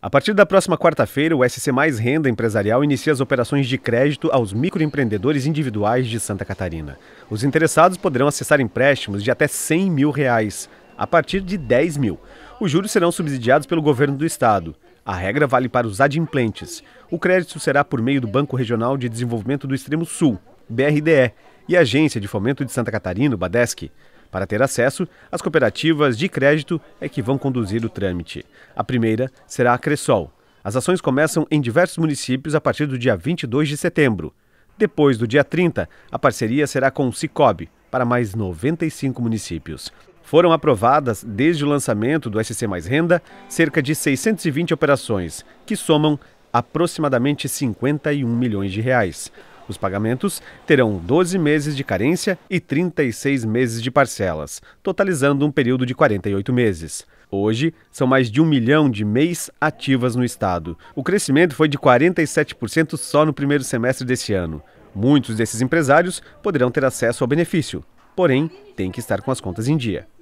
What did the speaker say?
A partir da próxima quarta-feira, o SC Mais Renda Empresarial inicia as operações de crédito aos microempreendedores individuais de Santa Catarina. Os interessados poderão acessar empréstimos de até 100 mil reais, a partir de 10 mil. Os juros serão subsidiados pelo governo do estado. A regra vale para os adimplentes. O crédito será por meio do Banco Regional de Desenvolvimento do Extremo Sul, BRDE, e Agência de Fomento de Santa Catarina, o BADESC. Para ter acesso, as cooperativas de crédito é que vão conduzir o trâmite. A primeira será a Cressol. As ações começam em diversos municípios a partir do dia 22 de setembro. Depois do dia 30, a parceria será com o Cicobi, para mais 95 municípios. Foram aprovadas, desde o lançamento do SC Mais Renda, cerca de 620 operações, que somam aproximadamente 51 milhões de reais. Os pagamentos terão 12 meses de carência e 36 meses de parcelas, totalizando um período de 48 meses. Hoje, são mais de um milhão de mês ativas no estado. O crescimento foi de 47% só no primeiro semestre deste ano. Muitos desses empresários poderão ter acesso ao benefício, porém, tem que estar com as contas em dia.